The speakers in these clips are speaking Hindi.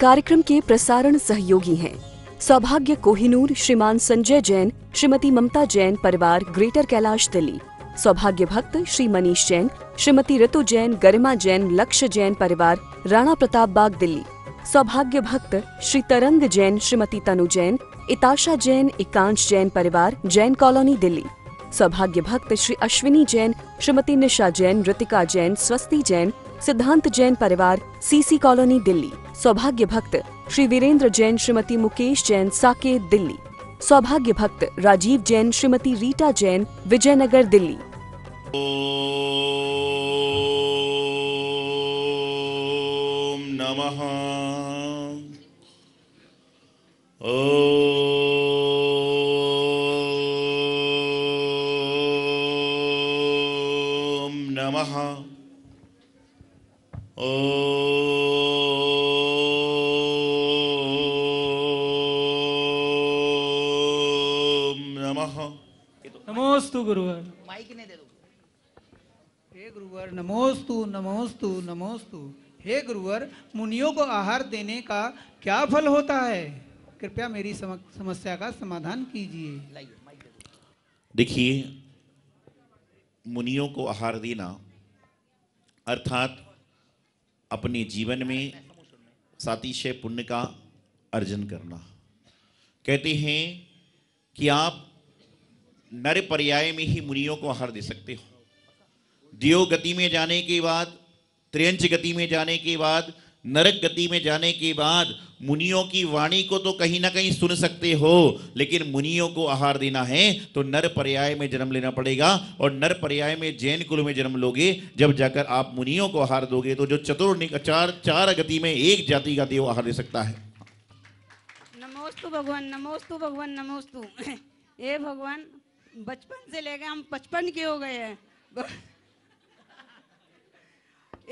कार्यक्रम के प्रसारण सहयोगी हैं सौभाग्य कोहिनूर श्रीमान संजय जैन श्रीमती ममता जैन परिवार ग्रेटर कैलाश दिल्ली सौभाग्य भक्त श्री मनीष जैन श्रीमती ऋतु जैन गरिमा जैन लक्ष्य जैन परिवार राणा प्रताप बाग दिल्ली सौभाग्य भक्त श्री तरंग जैन श्रीमती तनु जैन इताशा जैन एकांश जैन परिवार जैन कॉलोनी दिल्ली सौभाग्य भक्त श्री अश्विनी जैन श्रीमती निशा जैन ऋतिका जैन स्वस्ति जैन सिद्धांत जैन परिवार सीसी कॉलोनी दिल्ली सौभाग्य भक्त श्री वीरेंद्र जैन श्रीमती मुकेश जैन साकेत दिल्ली सौभाग्य भक्त राजीव जैन श्रीमती रीटा जैन विजयनगर दिल्ली नमः ओम नमः नमोस्तु गुरुवर माइक दे दो हे गुरुवर नमोस्तु नमोस्तु नमोस्तु हे गुरुवर मुनियों को आहार देने का क्या फल होता है कृपया मेरी समस्या का समाधान कीजिए देखिए मुनियों को आहार देना अर्थात अपने जीवन में सातिशय पुण्य का अर्जन करना कहते हैं कि आप नर पर्याय में ही मुनियों को आहार दे सकते हो दियो गति में जाने के बाद त्रियंच गति में जाने के बाद नरक गति में जाने के बाद मुनियों की वाणी को तो कहीं ना कहीं सुन सकते हो लेकिन मुनियों को आहार देना है तो नर पर्याय में जन्म लेना पड़ेगा और नर पर्याय में जैन कुल में जन्म लोगे जब जाकर आप मुनियों को आहार दोगे तो जो चतुर चार चार गति में एक जाति का देव आहार दे सकता है नमोस्तु भगवान नमोस्तु भगवान नमोस्तु ये भगवान बचपन से लेकर हम बचपन के हो गए हैं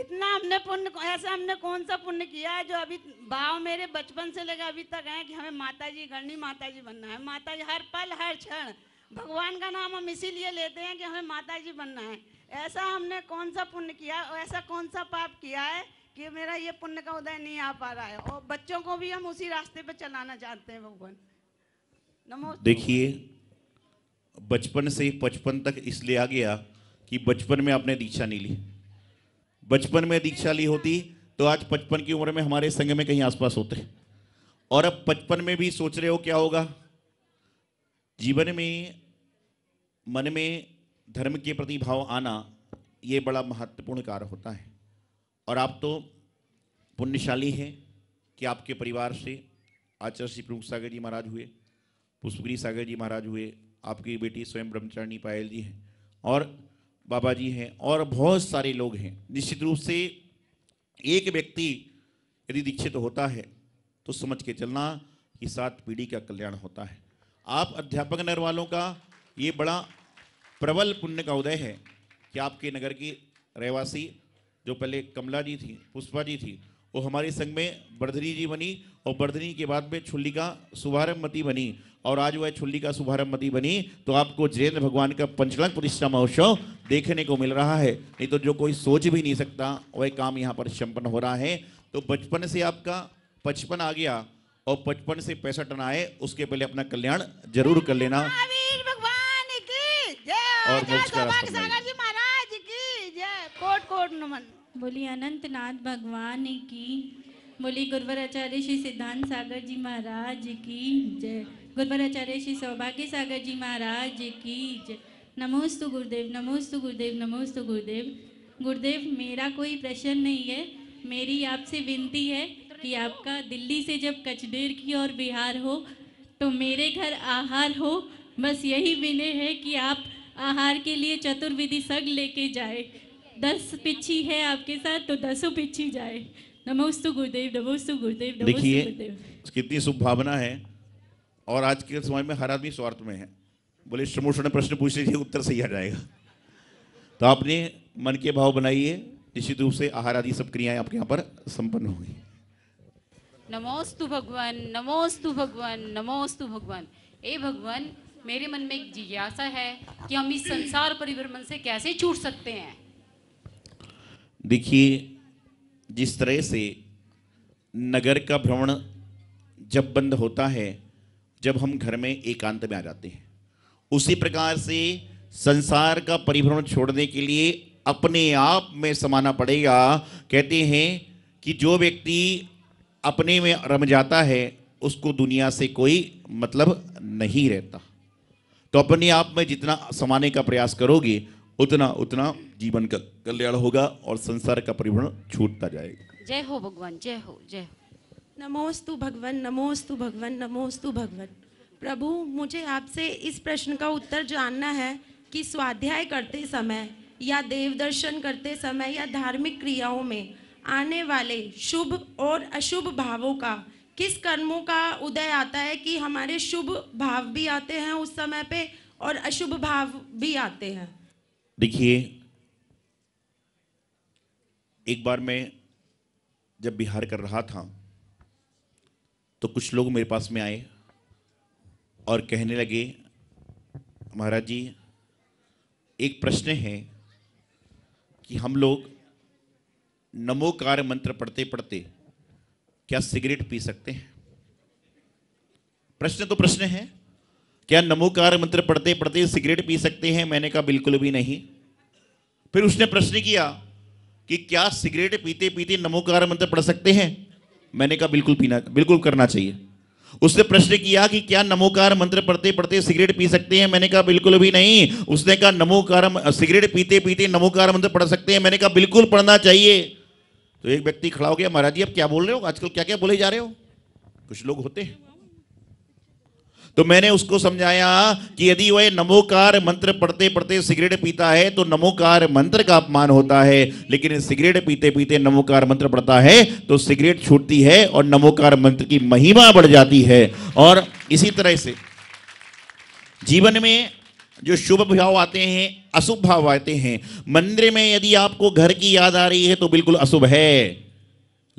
इतना हमने पुण्य ऐसा हमने कौन सा पुण्य किया है जो अभी भाव मेरे बचपन से लगा अभी तक है कि हमें माता जी गढ़नी माता जी बनना है माता जी हर पल हर क्षण भगवान का नाम हम इसीलिए लेते हैं कि हमें माता जी बनना है ऐसा हमने कौन सा पुण्य किया और ऐसा कौन सा पाप किया है कि मेरा ये पुण्य का उदय नहीं आ पा रहा है और बच्चों को भी हम उसी रास्ते पर चलाना चाहते हैं भगवान नमो देखिए बचपन से पचपन तक इसलिए आ गया कि बचपन में आपने दीक्षा नहीं ली बचपन में दीक्षा ली होती तो आज पचपन की उम्र में हमारे संघ में कहीं आसपास होते और अब पचपन में भी सोच रहे हो क्या होगा जीवन में मन में धर्म के प्रति भाव आना ये बड़ा महत्वपूर्ण कार्य होता है और आप तो पुण्यशाली हैं कि आपके परिवार से आचार्य श्री प्रमुख सागर जी महाराज हुए पुष्पगिरी सागर जी महाराज हुए आपकी बेटी स्वयं ब्रह्मचारिणी पायल जी हैं और बाबा जी हैं और बहुत सारे लोग हैं निश्चित रूप से एक व्यक्ति यदि दीक्षित होता है तो समझ के चलना कि सात पीढ़ी का कल्याण होता है आप अध्यापक नगर वालों का ये बड़ा प्रबल पुण्य का उदय है कि आपके नगर की रहवासी जो पहले कमला जी थी पुष्पा जी थी वो हमारे संग में बर्धरी जी बनी और बर्धनी के बाद में का शुभारम्भती बनी और आज वह का शुभारम्भती बनी तो आपको जयेंद्र भगवान का पंचलंग प्रतिष्ठा महोत्सव देखने को मिल रहा है नहीं तो जो कोई सोच भी नहीं सकता वह काम यहाँ पर संपन्न हो रहा है तो बचपन से आपका पचपन आ गया और पचपन से पैंसठ आए उसके पहले अपना कल्याण जरूर कर लेना और बोलिए अनंतनाथ भगवान की बोली आचार्य श्री सिद्धांत सागर जी महाराज की जय आचार्य श्री सौभाग्य सागर जी महाराज की जय नमोस्तु गुरुदेव नमोस्तु गुरुदेव नमोस्तु गुरुदेव गुरुदेव मेरा कोई प्रश्न नहीं है मेरी आपसे विनती है कि आपका दिल्ली से जब कचदेर की ओर बिहार हो तो मेरे घर आहार हो बस यही विनय है कि आप आहार के लिए चतुर्विधि सग लेके जाए दस पिछी है आपके साथ तो दसों पिछी जाए देखिए कितनी शुभभावना है और आज के समय में हर आदमी स्वार्थ में है बोले श्रमोषण प्रश्न पूछ लीजिए उत्तर सही आ जाएगा तो आपने मन के भाव बनाइए निश्चित रूप से आहार आदि सब क्रियाएं आपके यहाँ पर संपन्न होंगी नमोस्तु भगवान नमोस्तु भगवान नमोस्तु भगवान ए भगवान मेरे मन में एक जिज्ञासा है कि हम इस संसार परिभ्रमण से कैसे छूट सकते हैं देखिए जिस तरह से नगर का भ्रमण जब बंद होता है जब हम घर में एकांत में आ जाते हैं उसी प्रकार से संसार का परिभ्रमण छोड़ने के लिए अपने आप में समाना पड़ेगा कहते हैं कि जो व्यक्ति अपने में रम जाता है उसको दुनिया से कोई मतलब नहीं रहता तो अपने आप में जितना समाने का प्रयास करोगे उतना उतना जीवन का कल्याण होगा और संसार का परिवहन छूटता जाएगा जय हो भगवान जय हो जय हो नमोस्तु भगवान नमोस्तु भगवान नमोस्तु भगवान प्रभु मुझे आपसे इस प्रश्न का उत्तर जानना है कि स्वाध्याय करते समय या देव दर्शन करते समय या धार्मिक क्रियाओं में आने वाले शुभ और अशुभ भावों का किस कर्मों का उदय आता है कि हमारे शुभ भाव भी आते हैं उस समय पे और अशुभ भाव भी आते हैं देखिए एक बार मैं जब बिहार कर रहा था तो कुछ लोग मेरे पास में आए और कहने लगे महाराज जी एक प्रश्न है कि हम लोग नमोकार मंत्र पढ़ते पढ़ते क्या सिगरेट पी सकते हैं प्रश्न तो प्रश्न है क्या नमोकार मंत्र पढ़ते पढ़ते सिगरेट पी सकते हैं मैंने कहा बिल्कुल भी नहीं फिर उसने प्रश्न किया कि क्या सिगरेट पीते पीते नमोकार मंत्र पढ़ सकते हैं मैंने कहा बिल्कुल पीना बिल्कुल करना चाहिए उसने प्रश्न किया कि क्या नमोकार मंत्र पढ़ते पढ़ते सिगरेट पी सकते हैं मैंने कहा बिल्कुल भी नहीं उसने कहा नमोकार सिगरेट पीते पीते नमोकार मंत्र पढ़ सकते हैं मैंने कहा बिल्कुल पढ़ना चाहिए तो एक व्यक्ति खड़ा हो गया महाराज जी आप क्या बोल रहे हो आजकल क्या क्या बोले जा रहे हो कुछ लोग होते हैं तो मैंने उसको समझाया कि यदि वह नमोकार मंत्र पढ़ते पढ़ते सिगरेट पीता है तो नमोकार मंत्र का अपमान होता है लेकिन सिगरेट पीते पीते नमोकार मंत्र पढ़ता है तो सिगरेट छूटती है और नमोकार मंत्र की महिमा बढ़ जाती है और इसी तरह से जीवन में जो शुभ भाव आते हैं अशुभ भाव आते हैं मंदिर में यदि आपको घर की याद आ रही है तो बिल्कुल अशुभ है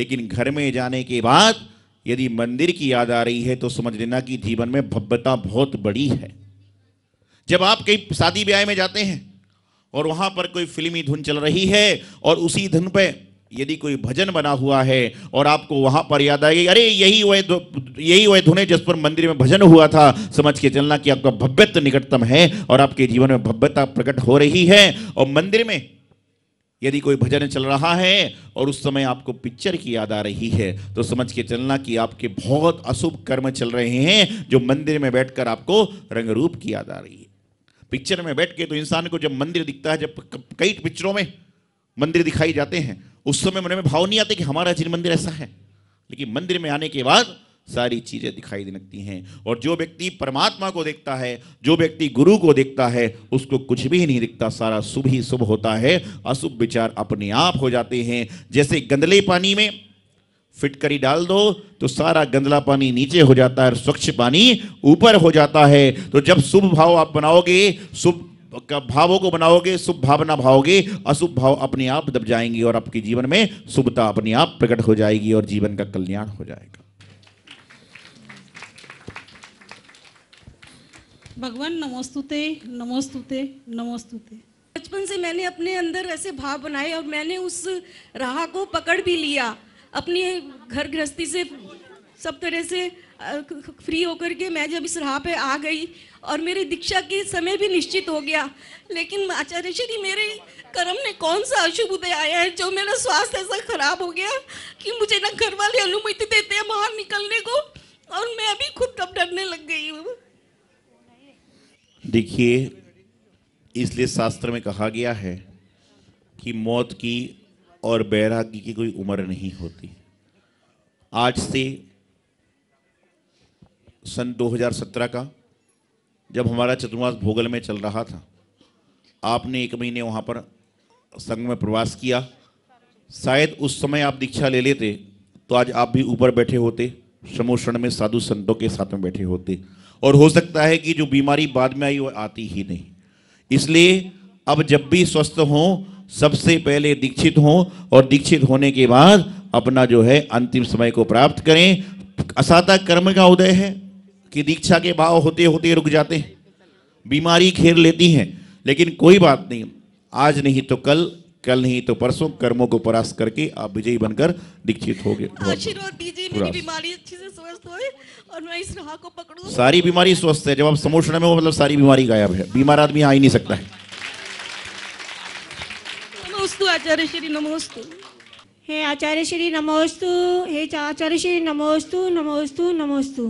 लेकिन घर में जाने के बाद यदि मंदिर की याद आ रही है तो समझ लेना कि जीवन में भव्यता बहुत बड़ी है जब आप कहीं शादी ब्याह में जाते हैं और वहां पर कोई फिल्मी धुन चल रही है और उसी धुन पे यदि कोई भजन बना हुआ है और आपको वहां पर याद आएगी अरे यही वह यही वह धुने जिस पर मंदिर में भजन हुआ था समझ के चलना कि आपका भव्यत निकटतम है और आपके जीवन में भव्यता प्रकट हो रही है और मंदिर में यदि कोई भजन चल रहा है और उस समय आपको पिक्चर की याद आ रही है तो समझ के चलना कि आपके बहुत अशुभ कर्म चल रहे हैं जो मंदिर में बैठकर आपको रंग रूप की याद आ रही है पिक्चर में बैठ के तो इंसान को जब मंदिर दिखता है जब कई पिक्चरों में मंदिर दिखाई जाते हैं उस समय मन में भाव नहीं आते कि हमारा जिन मंदिर ऐसा है लेकिन मंदिर में आने के बाद सारी चीज़ें दिखाई देने लगती हैं और जो व्यक्ति परमात्मा को देखता है जो व्यक्ति गुरु को देखता है उसको कुछ भी नहीं दिखता सारा शुभ ही शुभ होता है अशुभ विचार अपने आप हो जाते हैं जैसे गंदले पानी में फिटकरी डाल दो तो सारा गंदला पानी नीचे हो जाता है और स्वच्छ पानी ऊपर हो जाता है तो जब शुभ भाव आप बनाओगे शुभ भावों को बनाओगे शुभ भावना भावोगे अशुभ भाव अपने आप दब जाएंगे और आपके जीवन में शुभता अपने आप प्रकट हो जाएगी और जीवन का कल्याण हो जाएगा भगवान नमोस्तुते नमोस्तुते नमोस्तुते बचपन से मैंने अपने अंदर ऐसे भाव बनाए और मैंने उस राह को पकड़ भी लिया अपनी घर गृहस्थी से सब तरह से फ्री होकर के मैं जब इस राह पे आ गई और मेरी दीक्षा के समय भी निश्चित हो गया लेकिन आचार्य श्री मेरे कर्म ने कौन सा अशुभ उदय आया है जो मेरा स्वास्थ्य ऐसा खराब हो गया कि मुझे ना घर वाले अनुमति देते हैं बाहर निकलने को देखिए इसलिए शास्त्र में कहा गया है कि मौत की और बैराग्य की कोई उम्र नहीं होती आज से सन 2017 का जब हमारा चतुर्मास भोगल में चल रहा था आपने एक महीने वहाँ पर संघ में प्रवास किया शायद उस समय आप दीक्षा ले लेते तो आज आप भी ऊपर बैठे होते समोषण में साधु संतों के साथ में बैठे होते और हो सकता है कि जो बीमारी बाद में आई वो आती ही नहीं इसलिए अब जब भी स्वस्थ हों सबसे पहले दीक्षित हों और दीक्षित होने के बाद अपना जो है अंतिम समय को प्राप्त करें असाता कर्म का उदय है कि दीक्षा के भाव होते होते रुक जाते हैं बीमारी घेर लेती हैं लेकिन कोई बात नहीं आज नहीं तो कल कल नहीं तो परसों कर्मों को परास्त करके आप विजयी बनकर दीक्षित हो गए सारी बीमारी स्वस्थ है जब आप समोषण में हो मतलब सारी बीमारी गायब है बीमार आदमी आ ही नहीं सकता है आचार्य श्री नमोस्तु हे आचार्य श्री नमोस्तु हे आचार्य श्री नमोस्तु नमोस्तु नमोस्तु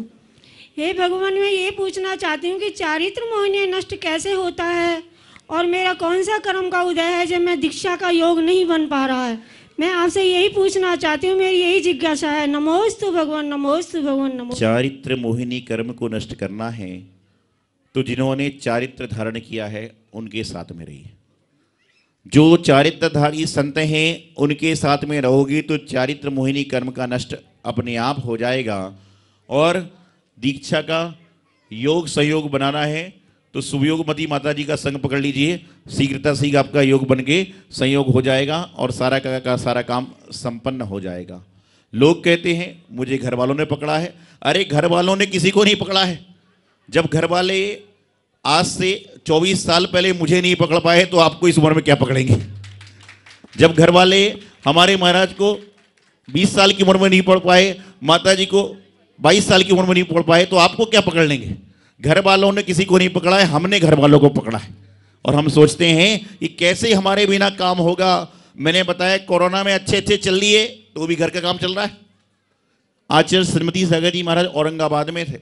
हे भगवान मैं ये पूछना चाहती हूँ कि चारित्र मोहिनी नष्ट कैसे होता है और मेरा कौन सा कर्म का उदय है जब मैं दीक्षा का योग नहीं बन पा रहा है मैं आपसे यही पूछना चाहती हूँ मेरी यही जिज्ञासा है नमोस्तु भगवान नमोस्तु भगवान नमो चारित्र मोहिनी कर्म को नष्ट करना है तो जिन्होंने चारित्र धारण किया है उनके साथ में रहिए जो चारित्रधारी संत हैं उनके साथ में रहोगी तो चारित्र मोहिनी कर्म का नष्ट अपने आप हो जाएगा और दीक्षा का योग सहयोग बनाना है तो सुयोगमती माता जी का संग पकड़ लीजिए शीघ्रता शीघ्र आपका योग बन के संयोग हो जाएगा और सारा का, का सारा काम संपन्न हो जाएगा लोग कहते हैं मुझे घर वालों ने पकड़ा है अरे घर वालों ने किसी को नहीं पकड़ा है जब घर वाले आज से 24 साल पहले मुझे नहीं पकड़ पाए तो आपको इस उम्र में क्या पकड़ेंगे जब घर वाले हमारे महाराज को 20 साल की उम्र में नहीं पढ़ पाए माता जी को 22 साल की उम्र में नहीं पढ़ पाए तो आपको क्या पकड़ लेंगे घर वालों ने किसी को नहीं पकड़ा है हमने घर वालों को पकड़ा है और हम सोचते हैं कि कैसे हमारे बिना काम होगा मैंने बताया कोरोना में अच्छे अच्छे चल लिए तो भी घर का काम चल रहा है आचार्य श्रीमती सागर जी महाराज औरंगाबाद में थे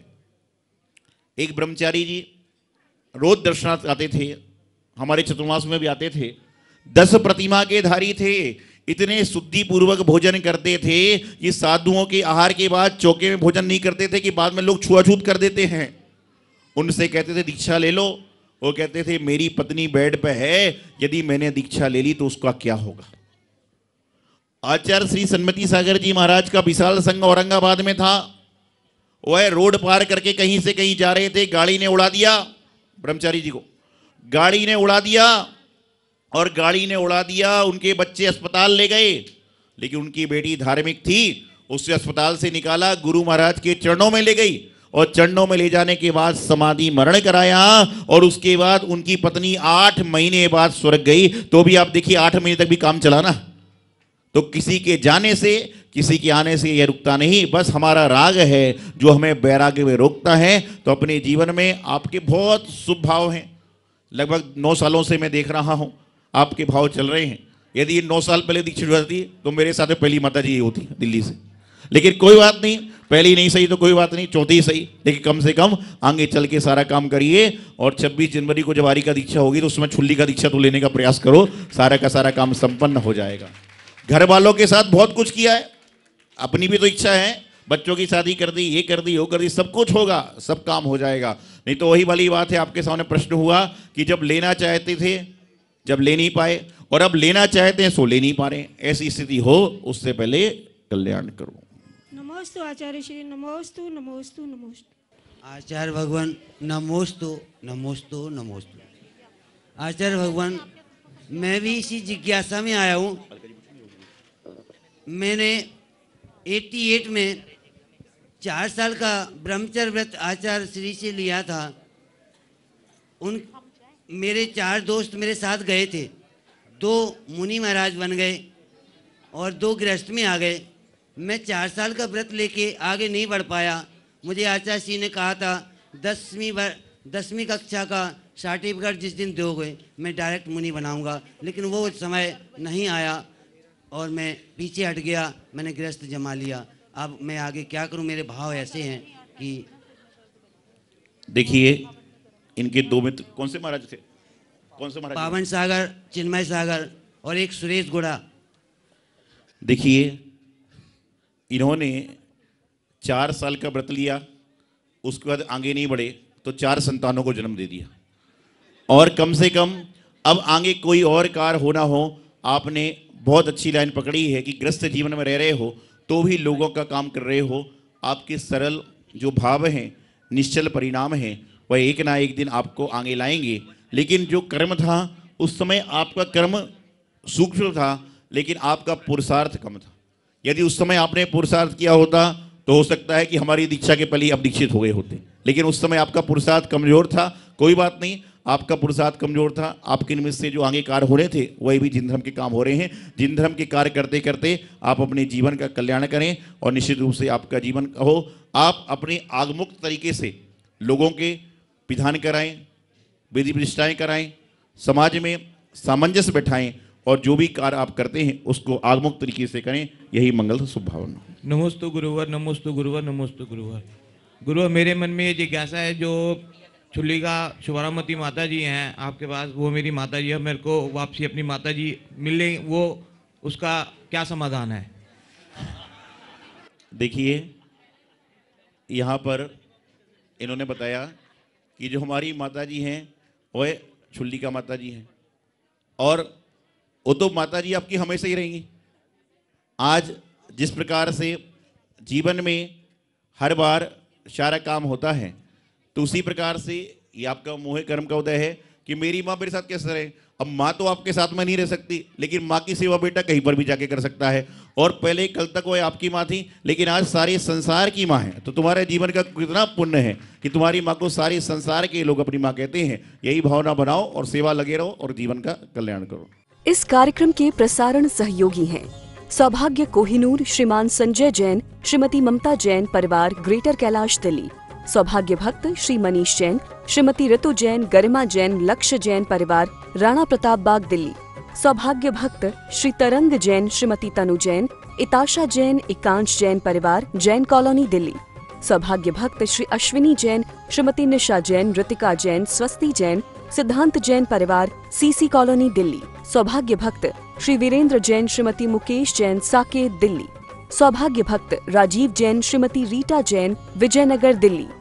एक ब्रह्मचारी जी रोज दर्शनार्थ आते थे हमारे चतुर्मास में भी आते थे दस प्रतिमा के धारी थे इतने शुद्धिपूर्वक भोजन करते थे कि साधुओं के आहार के बाद चौके में भोजन नहीं करते थे कि बाद में लोग छुआछूत कर देते हैं उनसे कहते थे दीक्षा ले लो वो कहते थे मेरी पत्नी बेड पर है यदि मैंने दीक्षा ले ली तो उसका क्या होगा आचार्य श्री सन्मति सागर जी महाराज का विशाल संघ औरंगाबाद में था वह रोड पार करके कहीं से कहीं जा रहे थे गाड़ी ने उड़ा दिया ब्रह्मचारी जी को गाड़ी ने उड़ा दिया और गाड़ी ने उड़ा दिया उनके बच्चे अस्पताल ले गए लेकिन उनकी बेटी धार्मिक थी उससे अस्पताल से निकाला गुरु महाराज के चरणों में ले गई और चरणों में ले जाने के बाद समाधि मरण कराया और उसके बाद उनकी पत्नी आठ महीने बाद स्वर्ग गई तो भी आप देखिए आठ महीने तक भी काम चला ना तो किसी के जाने से किसी के आने से यह रुकता नहीं बस हमारा राग है जो हमें बैराग्य में रोकता है तो अपने जीवन में आपके बहुत शुभ भाव हैं लगभग नौ सालों से मैं देख रहा हूँ आपके भाव चल रहे हैं यदि ये नौ साल पहले दीक्षित होती तो मेरे साथ पहली माता जी होती दिल्ली से लेकिन कोई बात नहीं पहली नहीं सही तो कोई बात नहीं चौथी सही लेकिन कम से कम आगे चल के सारा काम करिए और 26 जनवरी को जब आरी का दीक्षा होगी तो उसमें छुल्ली का दीक्षा तो लेने का प्रयास करो सारा का सारा काम संपन्न हो जाएगा घर वालों के साथ बहुत कुछ किया है अपनी भी तो इच्छा है बच्चों की शादी कर दी ये कर दी वो कर दी सब कुछ होगा सब काम हो जाएगा नहीं तो वही वाली बात है आपके सामने प्रश्न हुआ कि जब लेना चाहते थे जब ले नहीं पाए और अब लेना चाहते हैं सो ले नहीं पा रहे ऐसी स्थिति हो उससे पहले कल्याण करो नमोस्तु आचार्य श्री नमोस्तु नमोस्तु नमोस्तु आचार्य भगवान नमोस्तु नमोस्तु नमोस्तु आचार्य भगवान मैं भी इसी जिज्ञासा में आया हूँ मैंने 88 में चार साल का ब्रह्मचर्य व्रत आचार्य श्री से लिया था उन मेरे चार दोस्त मेरे साथ गए थे दो मुनि महाराज बन गए और दो गृहस्थ में आ गए मैं चार साल का व्रत लेके आगे नहीं बढ़ पाया मुझे आचार्य जी ने कहा था दसवीं दसवीं कक्षा का सर्टिफिकेट जिस दिन दोगे मैं डायरेक्ट मुनि बनाऊंगा लेकिन वो समय नहीं आया और मैं पीछे हट गया मैंने गृहस्थ जमा लिया अब मैं आगे क्या करूं मेरे भाव ऐसे हैं कि देखिए इनके दो मित्र कौन से महाराज थे कौन से महाराज पावन सागर चिन्मय सागर और एक सुरेश गोड़ा देखिए इन्होंने चार साल का व्रत लिया उसके बाद आगे नहीं बढ़े तो चार संतानों को जन्म दे दिया और कम से कम अब आगे कोई और कार होना हो आपने बहुत अच्छी लाइन पकड़ी है कि ग्रस्त जीवन में रह रहे हो तो भी लोगों का काम कर रहे हो आपके सरल जो भाव हैं निश्चल परिणाम हैं वह एक ना एक दिन आपको आगे लाएंगे लेकिन जो कर्म था उस समय आपका कर्म सूक्ष्म था लेकिन आपका पुरुषार्थ कम था यदि उस समय आपने पुरुषार्थ किया होता तो हो सकता है कि हमारी दीक्षा के पहले आप दीक्षित हो गए होते लेकिन उस समय आपका पुरुषार्थ कमजोर था कोई बात नहीं आपका पुरुषार्थ कमजोर था आपके निमित्त से जो आगे कार्य हो रहे थे वही भी जिन धर्म के काम हो रहे हैं जिन धर्म के कार्य करते करते आप अपने जीवन का कल्याण करें और निश्चित रूप से आपका जीवन हो आप अपने आगमुक्त तरीके से लोगों के विधान कराएं विधि प्रतिष्ठाएँ कराएं समाज में सामंजस्य बैठाएं और जो भी कार्य आप करते हैं उसको आगमुख तरीके से करें यही मंगल सुभावना नमोस्तु गुरुवर नमोस्तु गुरुवर नमोस्तु गुरुवर गुरुवर मेरे मन में ये जिज्ञासा है जो छुली का शुभारामती माता जी हैं आपके पास वो मेरी माता जी है मेरे को वापसी अपनी माता जी मिलने वो उसका क्या समाधान है देखिए यहाँ पर इन्होंने बताया कि जो हमारी माता जी हैं वह छुली का माता जी हैं और वो तो माता जी आपकी हमेशा ही रहेंगी आज जिस प्रकार से जीवन में हर बार सारा काम होता है तो उसी प्रकार से ये आपका मोहे कर्म का उदय है कि मेरी माँ मेरे साथ कैसे रहे अब माँ तो आपके साथ में नहीं रह सकती लेकिन माँ की सेवा बेटा कहीं पर भी जाके कर सकता है और पहले कल तक वो आपकी माँ थी लेकिन आज सारे संसार की माँ है तो तुम्हारे जीवन का कितना पुण्य है कि तुम्हारी माँ को सारे संसार के लोग अपनी माँ कहते हैं यही भावना बनाओ और सेवा लगे रहो और जीवन का कल्याण करो इस कार्यक्रम के प्रसारण सहयोगी हैं सौभाग्य कोहिनूर श्रीमान संजय जैन श्रीमती ममता जैन परिवार ग्रेटर कैलाश दिल्ली सौभाग्य भक्त श्री मनीष जैन श्रीमती ऋतु जैन गरिमा जैन लक्ष्य जैन परिवार राणा प्रताप बाग दिल्ली सौभाग्य भक्त श्री तरंग जैन श्रीमती तनु जैन इताशा जैन एकांश जैन परिवार जैन कॉलोनी दिल्ली सौभाग्य भक्त श्री अश्विनी जैन श्रीमती निशा जैन ऋतिका जैन स्वस्ति जैन सिद्धांत जैन परिवार सीसी कॉलोनी दिल्ली सौभाग्य भक्त श्री वीरेंद्र जैन श्रीमती मुकेश जैन साकेत दिल्ली सौभाग्य भक्त राजीव जैन श्रीमती रीटा जैन विजयनगर दिल्ली